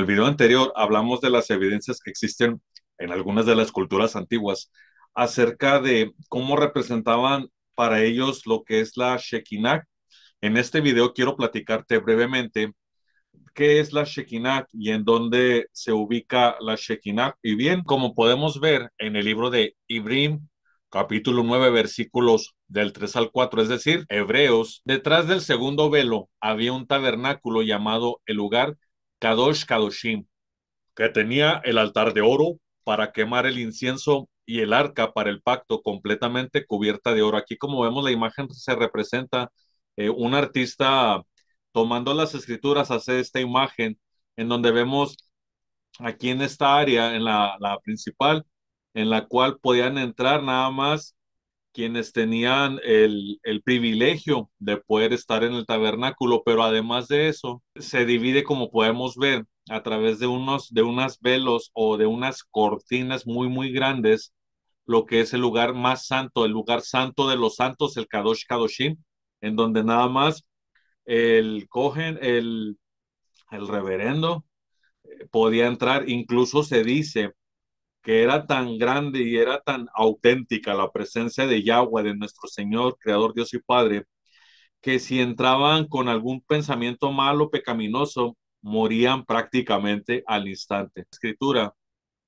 el video anterior hablamos de las evidencias que existen en algunas de las culturas antiguas acerca de cómo representaban para ellos lo que es la Shekinah. En este video quiero platicarte brevemente qué es la Shekinah y en dónde se ubica la Shekinah. Y bien, como podemos ver en el libro de Ibrim, capítulo 9, versículos del 3 al 4, es decir, Hebreos, detrás del segundo velo había un tabernáculo llamado el lugar Kadosh Kadoshim, que tenía el altar de oro para quemar el incienso y el arca para el pacto completamente cubierta de oro. Aquí como vemos la imagen se representa eh, un artista tomando las escrituras, hace esta imagen en donde vemos aquí en esta área, en la principal, en la cual podían entrar nada más quienes tenían el, privilegio de poder estar en el tabernáculo, pero además de eso, se divide como podemos ver a través de unos de unas velos o de unas cortinas muy muy grandes lo que es el lugar más santo, el lugar santo de los santos, el Kadosh Kadoshim, en donde nada más el cogen el el reverendo eh, podía entrar, incluso se dice que era tan grande y era tan auténtica la presencia de Yahweh, de nuestro Señor, Creador, Dios y Padre, que si entraban con algún pensamiento malo, pecaminoso, morían prácticamente al instante. Escritura,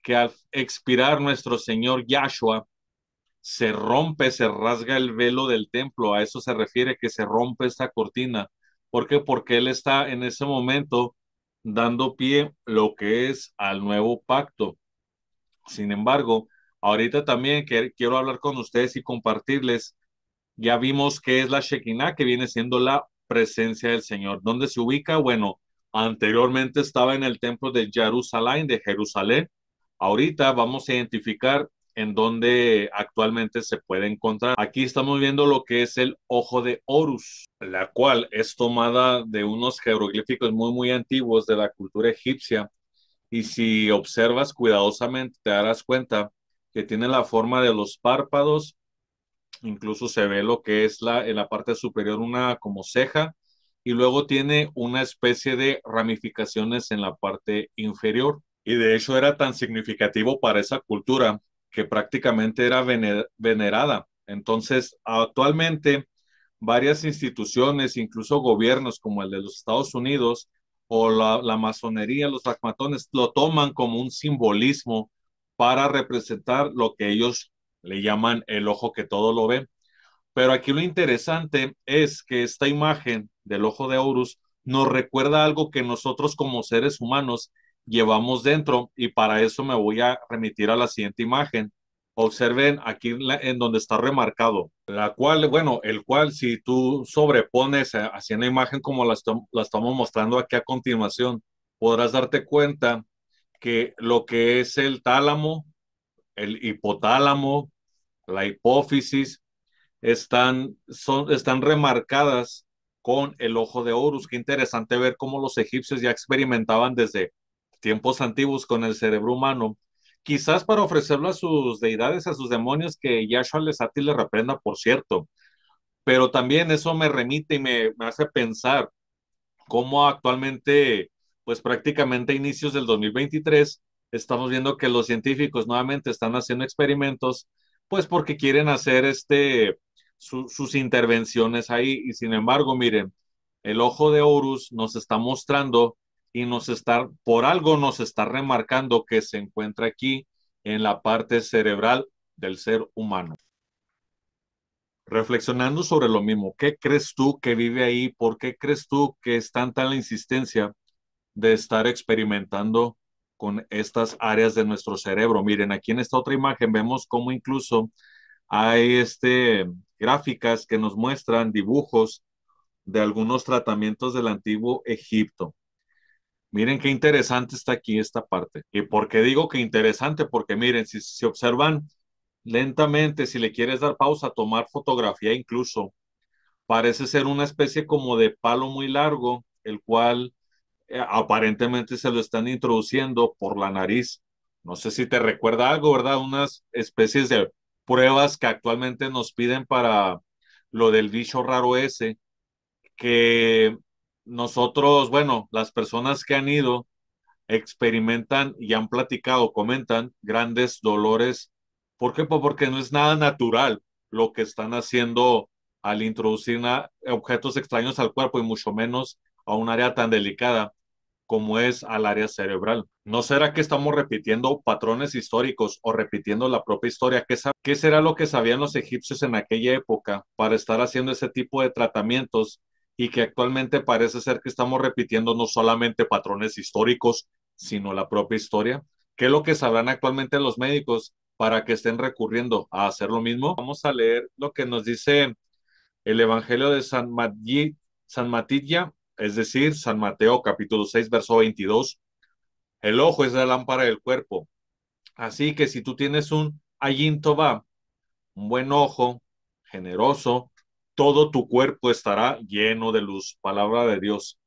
que al expirar nuestro Señor Yahshua, se rompe, se rasga el velo del templo. A eso se refiere que se rompe esta cortina. ¿Por qué? Porque Él está en ese momento dando pie lo que es al nuevo pacto. Sin embargo, ahorita también quiero hablar con ustedes y compartirles, ya vimos que es la Shekinah, que viene siendo la presencia del Señor. ¿Dónde se ubica? Bueno, anteriormente estaba en el templo de Jerusalén, de Jerusalén. Ahorita vamos a identificar en dónde actualmente se puede encontrar. Aquí estamos viendo lo que es el ojo de Horus, la cual es tomada de unos jeroglíficos muy, muy antiguos de la cultura egipcia y si observas cuidadosamente, te darás cuenta que tiene la forma de los párpados, incluso se ve lo que es la, en la parte superior una como ceja, y luego tiene una especie de ramificaciones en la parte inferior. Y de hecho era tan significativo para esa cultura que prácticamente era venerada. Entonces, actualmente, varias instituciones, incluso gobiernos como el de los Estados Unidos, o la, masonería, los acmatones, lo toman como un simbolismo para representar lo que ellos le llaman el ojo que todo lo ve. Pero aquí lo interesante es que esta imagen del ojo de Horus nos recuerda algo que nosotros como seres humanos llevamos dentro y para eso me voy a remitir a la siguiente imagen Observen aquí en, donde está remarcado, la cual, bueno, el cual si tú sobrepones hacia la imagen como la, estamos mostrando aquí a continuación, podrás darte cuenta que lo que es el tálamo, el hipotálamo, la hipófisis, están, son, están remarcadas con el ojo de Horus. Qué interesante ver cómo los egipcios ya experimentaban desde tiempos antiguos con el cerebro humano quizás para ofrecerlo a sus deidades, a sus demonios, que Yahshua les ati le reprenda, por cierto. Pero también eso me remite y me, hace pensar cómo actualmente, pues prácticamente a inicios del 2023, estamos viendo que los científicos nuevamente están haciendo experimentos, pues porque quieren hacer este, sus intervenciones ahí. Y sin embargo, miren, el ojo de Horus nos está mostrando y nos está, por algo nos está remarcando que se encuentra aquí en la parte cerebral del ser humano. Reflexionando sobre lo mismo, ¿qué crees tú que vive ahí? ¿Por qué crees tú que es tanta la insistencia de estar experimentando con estas áreas de nuestro cerebro? Miren, aquí en esta otra imagen vemos cómo incluso hay este, gráficas que nos muestran dibujos de algunos tratamientos del antiguo Egipto. Miren qué interesante está aquí esta parte. ¿Y por qué digo que interesante? Porque miren, si, se observan lentamente, si le quieres dar pausa, tomar fotografía incluso, parece ser una especie como de palo muy largo, el cual eh, aparentemente se lo están introduciendo por la nariz. No sé si te recuerda algo, ¿verdad? Unas especies de pruebas que actualmente nos piden para lo del bicho raro ese, que nosotros, bueno, las personas que han ido experimentan y han platicado, comentan grandes dolores. ¿Por qué? Pues porque no es nada natural lo que están haciendo al introducir objetos extraños al cuerpo y mucho menos a un área tan delicada como es al área cerebral. ¿No será que estamos repitiendo patrones históricos o repitiendo la propia historia? ¿Qué, ¿Qué será lo que sabían los egipcios en aquella época para estar haciendo ese tipo de tratamientos y que actualmente parece ser que estamos repitiendo no solamente patrones históricos, sino la propia historia. ¿Qué es lo que sabrán actualmente los médicos para que estén recurriendo a hacer lo mismo? Vamos a leer lo que nos dice el Evangelio de San, Matilla, San es decir, San Mateo capítulo 6, verso 22. El ojo es la lámpara del cuerpo. Así que si tú tienes un allín un buen ojo, generoso, todo tu cuerpo estará lleno de luz, palabra de Dios.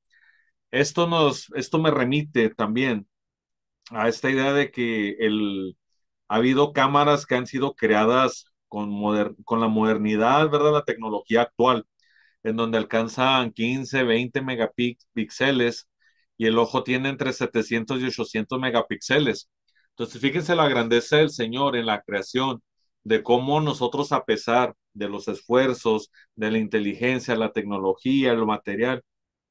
Esto nos, esto me remite también a esta idea de que el, ha habido cámaras que han sido creadas con, con la modernidad, ¿verdad? La tecnología actual, en donde alcanzan 15, 20 megapíxeles y el ojo tiene entre 700 y 800 megapíxeles. Entonces, fíjense la grandeza del Señor en la creación, de cómo nosotros, a pesar de los esfuerzos, de la inteligencia, la tecnología, lo material,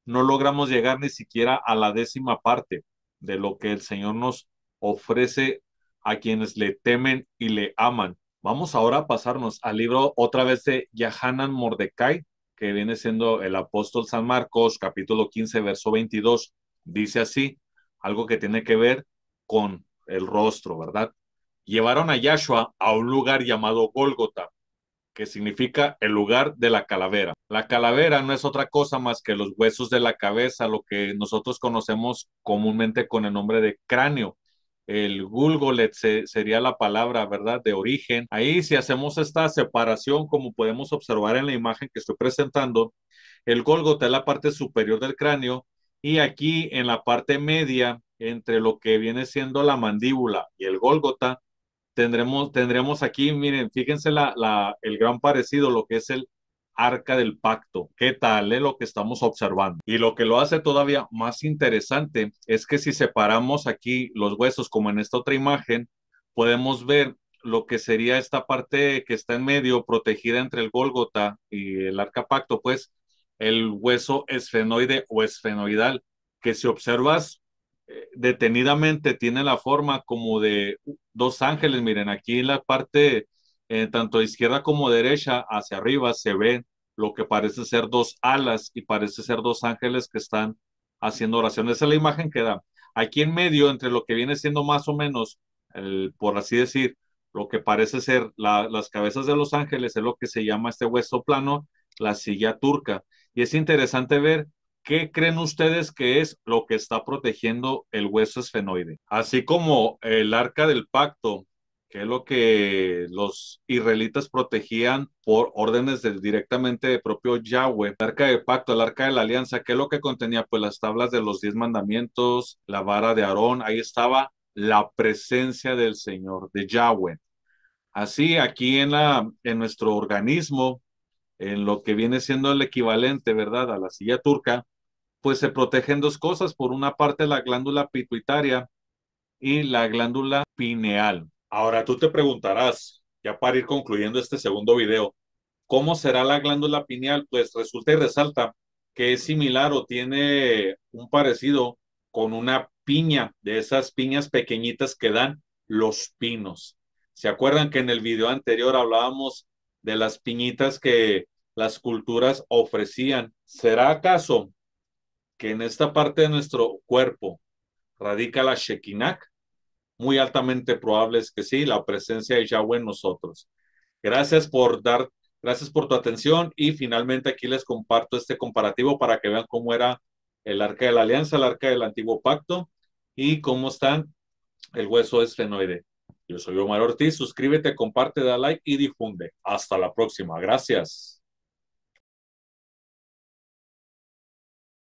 no logramos llegar ni siquiera a la décima parte de lo que el Señor nos ofrece a quienes le temen y le aman. Vamos ahora a pasarnos al libro otra vez de Yahanan Mordecai, que viene siendo el apóstol San Marcos, capítulo 15, verso 22. Dice así, algo que tiene que ver con el rostro, ¿verdad? Llevaron a Yahshua a un lugar llamado Gólgota, que significa el lugar de la calavera. La calavera no es otra cosa más que los huesos de la cabeza, lo que nosotros conocemos comúnmente con el nombre de cráneo. El gulgolet sería la palabra, ¿verdad?, de origen. Ahí si hacemos esta separación, como podemos observar en la imagen que estoy presentando, el gólgota es la parte superior del cráneo y aquí en la parte media, entre lo que viene siendo la mandíbula y el gólgota, tendremos, tendremos aquí, miren, fíjense la, el gran parecido, lo que es el arca del pacto. ¿Qué tal es eh? lo que estamos observando? Y lo que lo hace todavía más interesante es que si separamos aquí los huesos, como en esta otra imagen, podemos ver lo que sería esta parte que está en medio, protegida entre el Gólgota y el arca pacto, pues el hueso esfenoide o esfenoidal, que si observas eh, detenidamente tiene la forma como de dos ángeles. Miren, aquí en la parte, eh, tanto izquierda como derecha, hacia arriba se ven lo que parece ser dos alas y parece ser dos ángeles que están haciendo oraciones Esa es la imagen que da. Aquí en medio, entre lo que viene siendo más o menos, por así decir, lo que parece ser las cabezas de los ángeles, es lo que se llama este hueso plano, la silla turca. Y es interesante ver ¿qué creen ustedes que es lo que está protegiendo el hueso esfenoide? Así como el arca del pacto, que es lo que los israelitas protegían por órdenes directamente del propio Yahweh, el arca del pacto, el arca de la alianza, ¿qué es lo que contenía? Pues las tablas de los diez mandamientos, la vara de Aarón, ahí estaba la presencia del Señor, de Yahweh. Así, aquí en, la, en nuestro organismo, en lo que viene siendo el equivalente, ¿verdad?, a la silla turca, pues se protegen dos cosas. Por una parte, la glándula pituitaria y la glándula pineal. Ahora tú te preguntarás, ya para ir concluyendo este segundo video, ¿cómo será la glándula pineal? Pues resulta y resalta que es similar o tiene un parecido con una piña, de esas piñas pequeñitas que dan los pinos. ¿Se acuerdan que en el video anterior hablábamos de las piñitas que las culturas ofrecían? ¿Será acaso que en esta parte de nuestro cuerpo radica la Shekinah, muy altamente probable es que sí, la presencia de Yahweh en nosotros. Gracias por dar, gracias por tu atención y finalmente aquí les comparto este comparativo para que vean cómo era el arca de la alianza, el arca del antiguo pacto y cómo están el hueso esfenoide. Yo soy Omar Ortiz, suscríbete, comparte, da like y difunde. Hasta la próxima. Gracias.